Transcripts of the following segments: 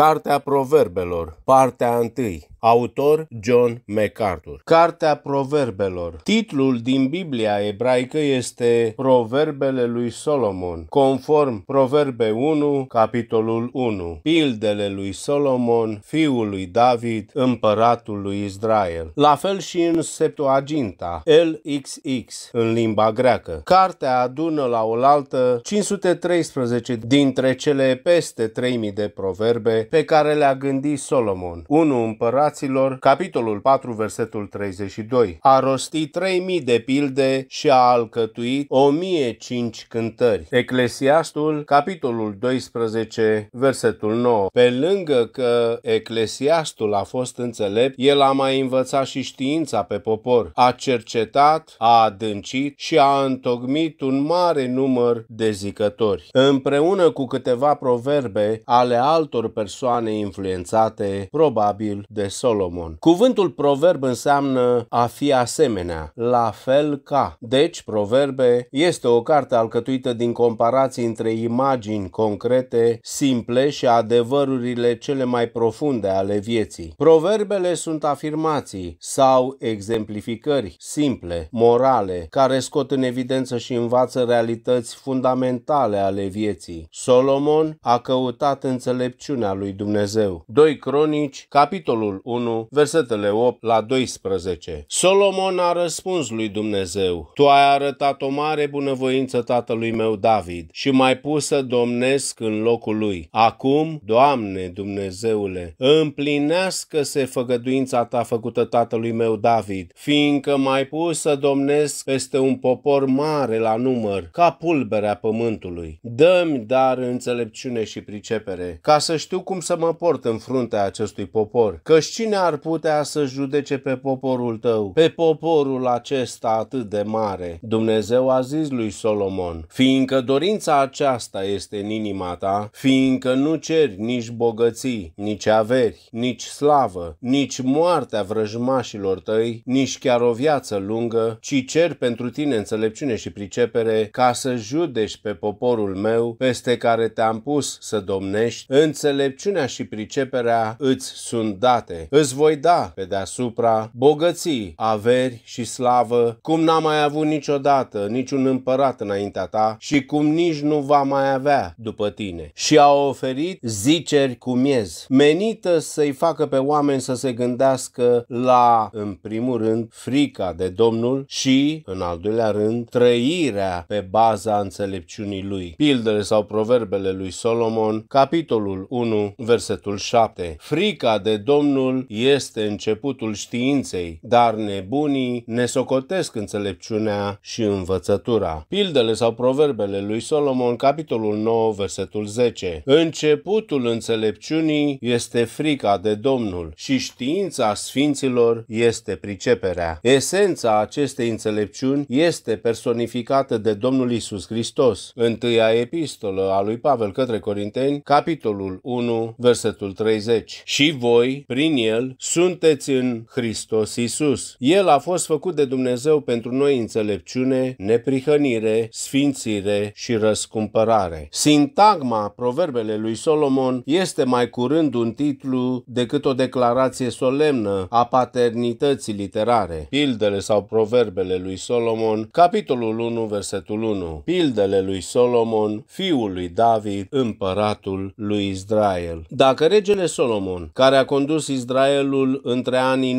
Cartea Proverbelor, partea 1 Autor John MacArthur. Cartea Proverbelor. Titlul din Biblia ebraică este Proverbele lui Solomon, conform Proverbe 1, capitolul 1. Pildele lui Solomon, fiul lui David, împăratul lui Israel. La fel și în Septuaginta, LXX, în limba greacă. Cartea adună la oaltă 513 dintre cele peste 3000 de proverbe pe care le-a gândit Solomon. unul împărat Împăraților, capitolul 4, versetul 32. A rostit 3000 de pilde și a alcătuit 1005 cântări. Eclesiastul, capitolul 12, versetul 9. Pe lângă că Eclesiastul a fost înțelept, el a mai învățat și știința pe popor. A cercetat, a adâncit și a întocmit un mare număr de zicători. Împreună cu câteva proverbe ale altor persoane influențate, probabil de Solomon. Cuvântul proverb înseamnă a fi asemenea, la fel ca. Deci, Proverbe este o carte alcătuită din comparații între imagini concrete, simple și adevărurile cele mai profunde ale vieții. Proverbele sunt afirmații sau exemplificări simple, morale, care scot în evidență și învață realități fundamentale ale vieții. Solomon a căutat înțelepciunea lui Dumnezeu. 2 Cronici, capitolul 1, versetele 8 la 12. Solomon a răspuns lui Dumnezeu, Tu ai arătat o mare bunăvoință tatălui meu David și m-ai pus să domnesc în locul lui. Acum, Doamne Dumnezeule, împlinească-se făgăduința ta făcută tatălui meu David, fiindcă m-ai pus să domnesc peste un popor mare la număr, ca pulberea pământului. Dă-mi dar înțelepciune și pricepere, ca să știu cum să mă port în fruntea acestui popor, căci cine ar putea să judece pe poporul tău, pe poporul acesta atât de mare? Dumnezeu a zis lui Solomon, fiindcă dorința aceasta este în inima ta, fiindcă nu ceri nici bogății, nici averi, nici slavă, nici moartea vrăjmașilor tăi, nici chiar o viață lungă, ci cer pentru tine înțelepciune și pricepere ca să judești pe poporul meu peste care te-am pus să domnești, înțelepciunea și priceperea îți sunt date Îți voi da pe deasupra bogății, averi și slavă, cum n-a mai avut niciodată niciun împărat înaintea ta și cum nici nu va mai avea după tine. Și a oferit ziceri cu miez, menită să-i facă pe oameni să se gândească la, în primul rând, frica de Domnul și, în al doilea rând, trăirea pe baza înțelepciunii lui. Pildele sau proverbele lui Solomon, capitolul 1, versetul 7. Frica de Domnul Înțelepciunea este începutul științei, dar nebunii ne socotesc înțelepciunea și învățătura. Pildele sau proverbele lui Solomon, capitolul 9, versetul 10. Începutul înțelepciunii este frica de Domnul și știința sfinților este priceperea. Esența acestei înțelepciuni este personificată de Domnul Isus Hristos. Întâia epistolă a lui Pavel către Corinteni, capitolul 1, versetul 30. Și voi, prin el, sunteți în Hristos Isus. El a fost făcut de Dumnezeu pentru noi înțelepciune, neprihănire, sfințire și răscumpărare. Sintagma, proverbele lui Solomon, este mai curând un titlu decât o declarație solemnă a paternității literare. Pildele sau proverbele lui Solomon, capitolul 1, versetul 1. Pildele lui Solomon, fiul lui David, împăratul lui Israel. Dacă regele Solomon, care a condus Israel, Israelul între anii 971-931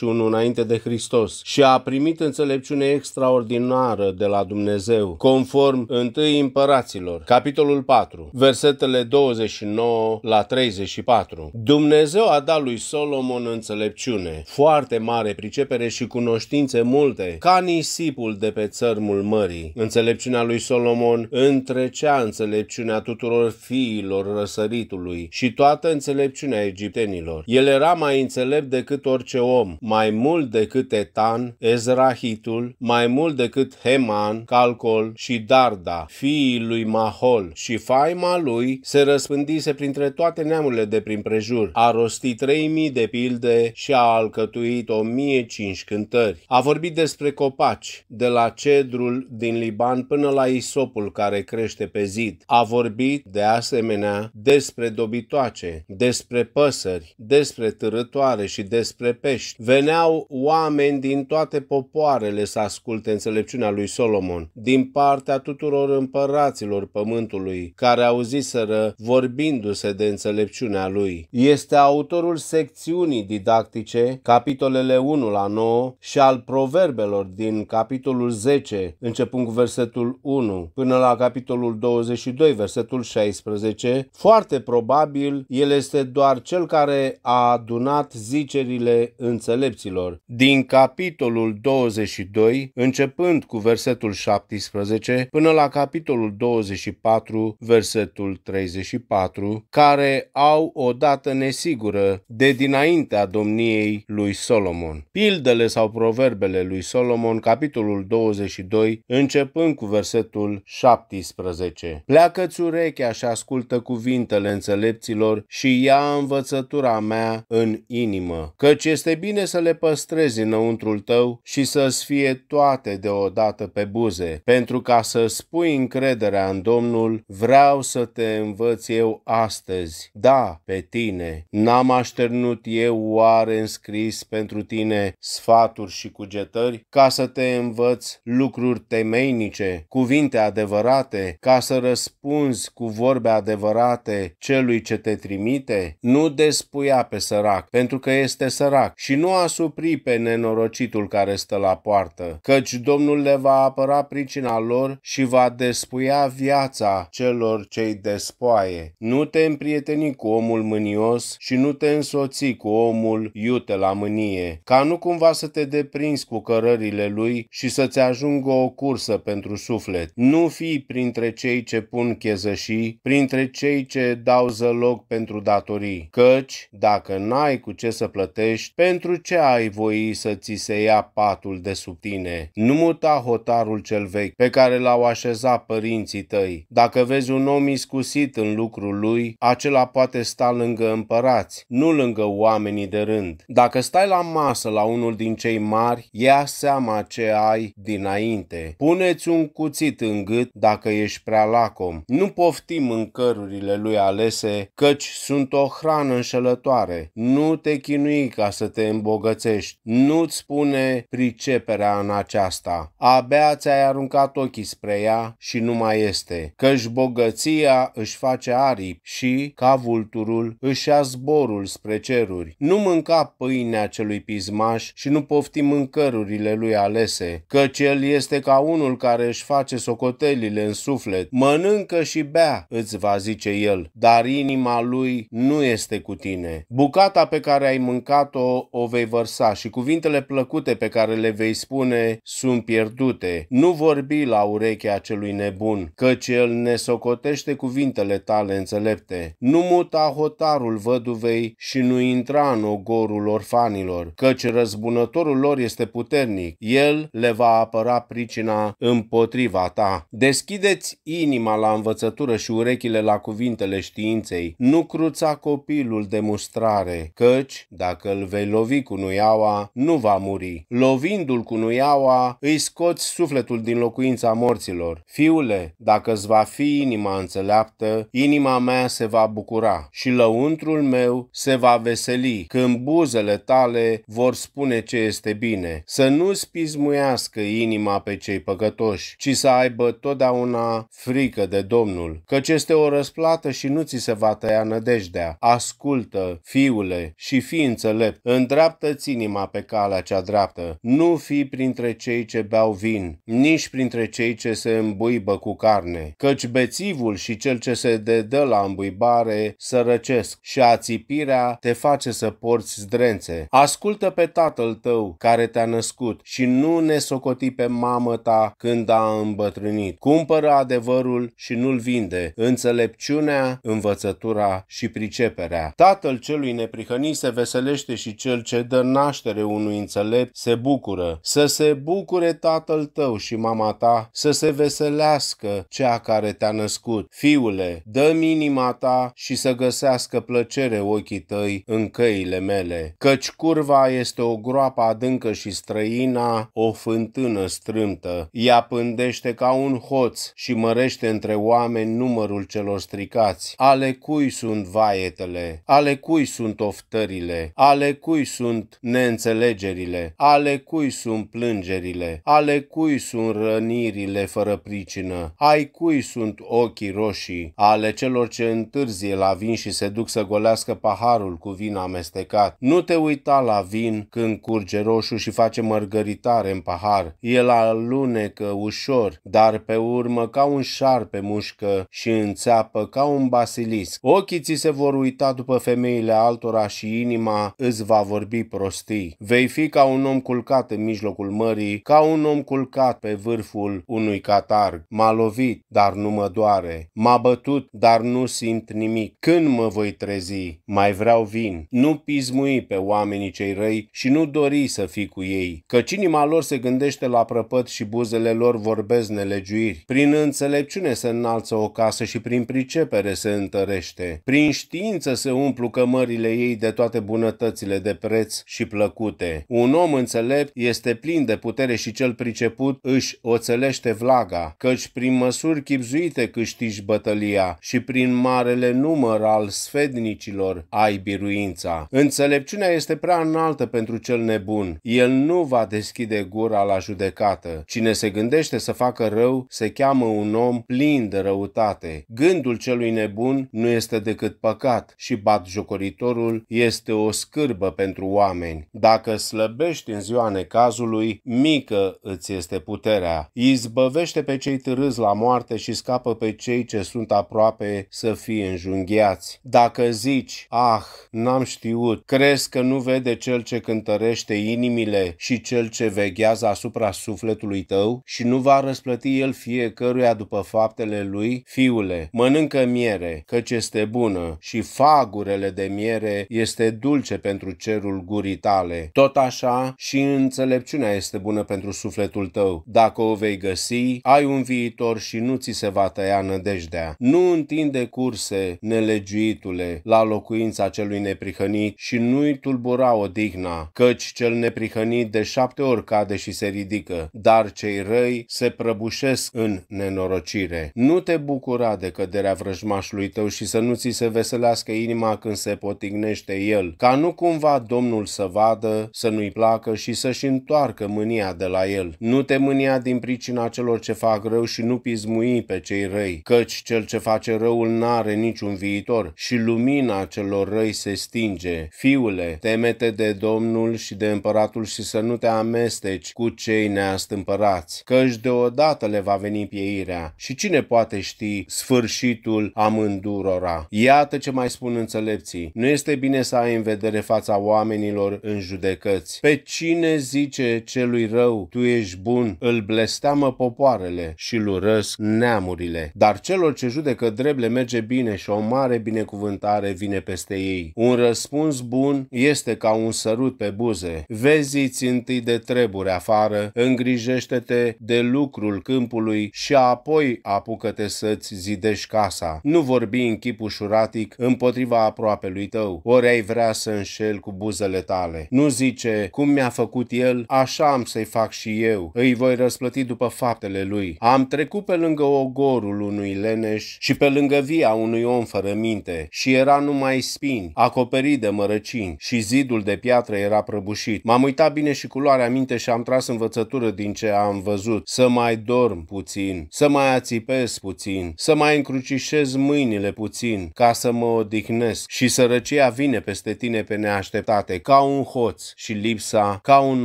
înainte de Hristos și a primit înțelepciune extraordinară de la Dumnezeu, conform întâi Împăraților, capitolul 4, versetele 29 la 34. Dumnezeu a dat lui Solomon înțelepciune, foarte mare pricepere și cunoștințe multe, ca nisipul de pe țărmul mării. Înțelepciunea lui Solomon întrecea înțelepciunea tuturor fiilor răsăritului și toată înțelepciunea înțelepciunea egiptenilor. El era mai înțelept decât orice om, mai mult decât Etan, Ezrahitul, mai mult decât Heman, Calcol și Darda, fiii lui Mahol, și faima lui se răspândise printre toate neamurile de prin prejur. A rostit 3000 de pilde și a alcătuit 1005 cântări. A vorbit despre copaci, de la cedrul din Liban până la isopul care crește pe zid. A vorbit, de asemenea, despre dobitoace, de despre păsări, despre târătoare și despre pești. Veneau oameni din toate popoarele să asculte înțelepciunea lui Solomon, din partea tuturor împăraților pământului, care auziseră vorbindu-se de înțelepciunea lui. Este autorul secțiunii didactice, capitolele 1 la 9 și al proverbelor din capitolul 10, începând cu versetul 1 până la capitolul 22, versetul 16, foarte probabil el este este doar cel care a adunat zicerile înțelepților. Din capitolul 22, începând cu versetul 17 până la capitolul 24, versetul 34, care au o dată nesigură de dinaintea domniei lui Solomon. Pildele sau proverbele lui Solomon, capitolul 22, începând cu versetul 17. Pleacă-ți urechea și ascultă cuvintele înțelepților și ia învățătura mea în inimă, căci este bine să le păstrezi înăuntrul tău și să-ți fie toate deodată pe buze, pentru ca să spui încrederea în Domnul, vreau să te învăț eu astăzi, da, pe tine. N-am așternut eu oare înscris pentru tine sfaturi și cugetări, ca să te învăț lucruri temeinice, cuvinte adevărate, ca să răspunzi cu vorbe adevărate celui ce te trimite? înainte, nu despuia pe sărac, pentru că este sărac, și nu supri pe nenorocitul care stă la poartă, căci Domnul le va apăra pricina lor și va despuia viața celor cei despoaie. Nu te împrieteni cu omul mânios și nu te însoți cu omul iute la mânie, ca nu cumva să te deprinzi cu cărările lui și să-ți ajungă o cursă pentru suflet. Nu fi printre cei ce pun chezășii, printre cei ce dau zălog pentru dat datorii, căci dacă n-ai cu ce să plătești, pentru ce ai voi să ți se ia patul de sub tine? Nu muta hotarul cel vechi pe care l-au așezat părinții tăi. Dacă vezi un om iscusit în lucrul lui, acela poate sta lângă împărați, nu lângă oamenii de rând. Dacă stai la masă la unul din cei mari, ia seama ce ai dinainte. Puneți un cuțit în gât dacă ești prea lacom. Nu poftim mâncărurile lui alese, căci sunt sunt o hrană înșelătoare. Nu te chinui ca să te îmbogățești. Nu-ți spune priceperea în aceasta. Abia ți-ai aruncat ochii spre ea și nu mai este. Căci bogăția își face aripi și, ca vulturul, își ia zborul spre ceruri. Nu mânca pâinea celui pismaș și nu pofti mâncărurile lui alese, căci el este ca unul care își face socotelile în suflet. Mănâncă și bea, îți va zice el, dar inima lui nu este cu tine. Bucata pe care ai mâncat-o o vei vărsa și cuvintele plăcute pe care le vei spune sunt pierdute. Nu vorbi la urechea celui nebun, căci el ne socotește cuvintele tale înțelepte. Nu muta hotarul văduvei și nu intra în ogorul orfanilor, căci răzbunătorul lor este puternic. El le va apăra pricina împotriva ta. Deschideți inima la învățătură și urechile la cuvintele științei. Nu cruța lăsa copilul de mustrare, căci, dacă îl vei lovi cu nuiaua, nu va muri. Lovindu-l cu nuiaua, îi scoți sufletul din locuința morților. Fiule, dacă îți va fi inima înțeleaptă, inima mea se va bucura și lăuntrul meu se va veseli, când buzele tale vor spune ce este bine. Să nu spizmuiască inima pe cei păcătoși, ci să aibă totdeauna frică de Domnul, căci este o răsplată și nu ți se va tăia nădejdea mintea, ascultă, fiule, și fii înțelept, îndreaptă-ți inima pe calea cea dreaptă, nu fi printre cei ce beau vin, nici printre cei ce se îmbuibă cu carne, căci bețivul și cel ce se dedă la îmbuibare sărăcesc și ațipirea te face să porți zdrențe. Ascultă pe tatăl tău care te-a născut și nu ne socoti pe mamă ta când a îmbătrânit. Cumpără adevărul și nu-l vinde, înțelepciunea, învățătura și priceperea priceperea. Tatăl celui neprihănit se veselește și cel ce dă naștere unui înțelept se bucură. Să se bucure tatăl tău și mama ta, să se veselească cea care te-a născut. Fiule, dă-mi inima ta și să găsească plăcere ochii tăi în căile mele, căci curva este o groapă adâncă și străina, o fântână strâmtă. Ea pândește ca un hoț și mărește între oameni numărul celor stricați. Ale cui sunt vai caietele, ale cui sunt oftările, ale cui sunt neînțelegerile, ale cui sunt plângerile, ale cui sunt rănirile fără pricină, ai cui sunt ochii roșii, ale celor ce întârzie la vin și se duc să golească paharul cu vin amestecat. Nu te uita la vin când curge roșu și face mărgăritare în pahar. El alunecă ușor, dar pe urmă ca un șarpe mușcă și înțeapă ca un basilisc. Ochii ți se vor vor uita după femeile altora și inima îți va vorbi prostii. Vei fi ca un om culcat în mijlocul mării, ca un om culcat pe vârful unui catarg. M-a lovit, dar nu mă doare. M-a bătut, dar nu simt nimic. Când mă voi trezi? Mai vreau vin. Nu pismui pe oamenii cei răi și nu dori să fii cu ei, căci inima lor se gândește la prăpăt și buzele lor vorbesc nelegiuiri. Prin înțelepciune se înalță o casă și prin pricepere se întărește. Prin știință se umplu cămările ei de toate bunătățile de preț și plăcute. Un om înțelept este plin de putere și cel priceput își oțelește vlaga, căci prin măsuri chipzuite câștigi bătălia și prin marele număr al sfednicilor ai biruința. Înțelepciunea este prea înaltă pentru cel nebun. El nu va deschide gura la judecată. Cine se gândește să facă rău se cheamă un om plin de răutate. Gândul celui nebun nu este decât păcat păcat și batjocoritorul este o scârbă pentru oameni. Dacă slăbești în ziua necazului, mică îți este puterea. Izbăvește pe cei târâți la moarte și scapă pe cei ce sunt aproape să fie înjunghiați. Dacă zici, ah, n-am știut, crezi că nu vede cel ce cântărește inimile și cel ce veghează asupra sufletului tău și nu va răsplăti el fiecăruia după faptele lui? Fiule, mănâncă miere, căci este bună și fagurele de miere este dulce pentru cerul gurii tale. Tot așa și înțelepciunea este bună pentru sufletul tău. Dacă o vei găsi, ai un viitor și nu ți se va tăia nădejdea. Nu întinde curse, nelegiuitule, la locuința celui neprihănit și nu-i tulbura odihna, căci cel neprihănit de șapte ori cade și se ridică, dar cei răi se prăbușesc în nenorocire. Nu te bucura de căderea vrăjmașului tău și să nu ți se vese pățelească inima când se potignește el, ca nu cumva Domnul să vadă, să nu-i placă și să-și întoarcă mânia de la el. Nu te mânia din pricina celor ce fac rău și nu pismui pe cei răi, căci cel ce face răul n-are niciun viitor și lumina celor răi se stinge. Fiule, temete de Domnul și de împăratul și să nu te amesteci cu cei neastâmpărați, căci deodată le va veni pieirea și cine poate ști sfârșitul amândurora. Iată ce ce mai spun înțelepții. Nu este bine să ai în vedere fața oamenilor în judecăți. Pe cine zice celui rău, tu ești bun, îl blesteamă popoarele și îl urăsc neamurile. Dar celor ce judecă drept le merge bine și o mare binecuvântare vine peste ei. Un răspuns bun este ca un sărut pe buze. Vezi-ți întâi de treburi afară, îngrijește-te de lucrul câmpului și apoi apucă-te să-ți zidești casa. Nu vorbi în chip ușuratic, împotriva lui tău, ori ai vrea să înșel cu buzele tale. Nu zice, cum mi-a făcut el, așa am să-i fac și eu, îi voi răsplăti după faptele lui. Am trecut pe lângă ogorul unui leneș și pe lângă via unui om fără minte și era numai spini, acoperit de mărăcini și zidul de piatră era prăbușit. M-am uitat bine și cu luarea minte și am tras învățătură din ce am văzut. Să mai dorm puțin, să mai ațipez puțin, să mai încrucișez mâinile puțin, ca să mă odihnesc și sărăcia vine peste tine pe neașteptate, ca un hoț și lipsa ca un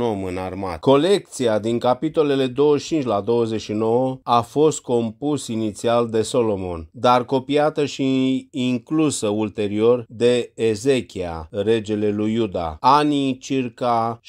om înarmat. Colecția din capitolele 25 la 29 a fost compus inițial de Solomon, dar copiată și inclusă ulterior de Ezechia, regele lui Iuda, anii circa 715-686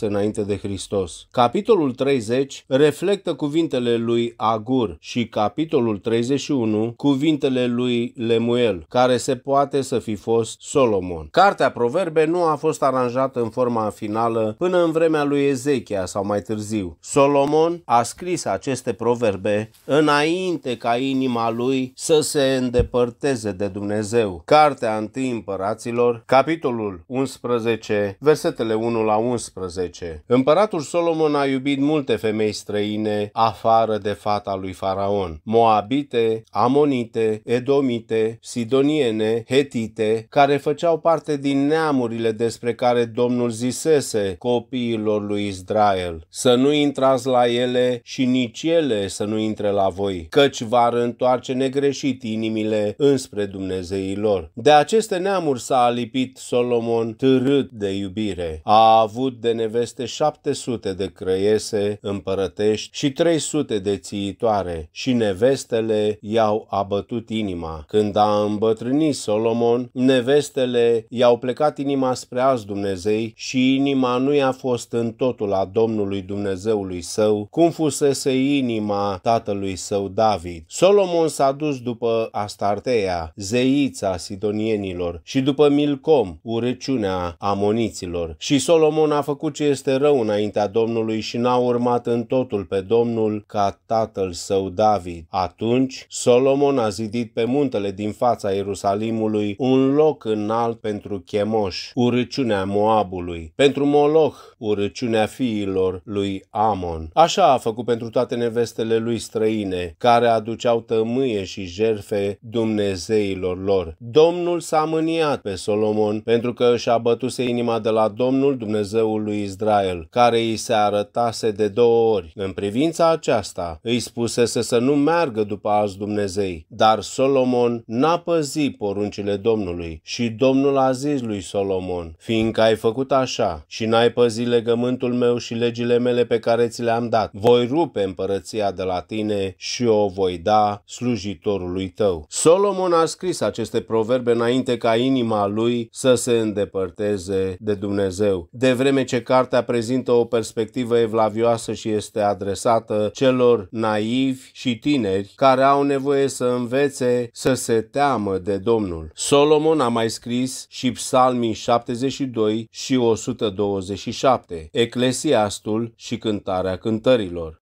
înainte de Hristos. Capitolul 30 reflectă cuvintele lui Agur și capitolul 31 cuvintele lui Lemuel, care se poate să fi fost Solomon. Cartea Proverbe nu a fost aranjată în forma finală până în vremea lui Ezechia sau mai târziu. Solomon a scris aceste proverbe înainte ca inima lui să se îndepărteze de Dumnezeu. Cartea 1 Împăraților, capitolul 11, versetele 1 la 11. Împăratul Solomon a iubit multe femei străine afară de fata lui Faraon. Moabite, Amor amonite, edomite, sidoniene, hetite, care făceau parte din neamurile despre care Domnul zisese copiilor lui Israel, să nu intrați la ele și nici ele să nu intre la voi, căci va întoarce negreșit inimile înspre Dumnezeii lor. De aceste neamuri s-a alipit Solomon târât de iubire. A avut de neveste 700 de crăiese împărătești și 300 de țiitoare și nevestele i-au a bătut inima. Când a îmbătrânit Solomon, nevestele i-au plecat inima spre azi Dumnezei și inima nu i-a fost în totul a Domnului Dumnezeului său, cum fusese inima tatălui său David. Solomon s-a dus după Astartea, zeița sidonienilor, și după Milcom, urăciunea amoniților. Și Solomon a făcut ce este rău înaintea Domnului și n-a urmat în totul pe Domnul ca tatăl său David. Atunci Solomon Solomon a zidit pe muntele din fața Ierusalimului un loc înalt pentru Chemoș, urăciunea Moabului, pentru Moloch, urăciunea fiilor lui Amon. Așa a făcut pentru toate nevestele lui străine, care aduceau tămâie și jerfe dumnezeilor lor. Domnul s-a mâniat pe Solomon pentru că și-a bătuse inima de la Domnul Dumnezeul lui Israel, care îi se arătase de două ori. În privința aceasta, îi spusese să nu meargă după alți Dumnezei, ei. Dar Solomon n-a păzit poruncile Domnului și Domnul a zis lui Solomon, fiindcă ai făcut așa și n-ai păzit legământul meu și legile mele pe care ți le-am dat, voi rupe împărăția de la tine și o voi da slujitorului tău. Solomon a scris aceste proverbe înainte ca inima lui să se îndepărteze de Dumnezeu, de vreme ce cartea prezintă o perspectivă evlavioasă și este adresată celor naivi și tineri care au nevoie să să învețe să se teamă de Domnul. Solomon a mai scris și psalmii 72 și 127, Eclesiastul și cântarea cântărilor.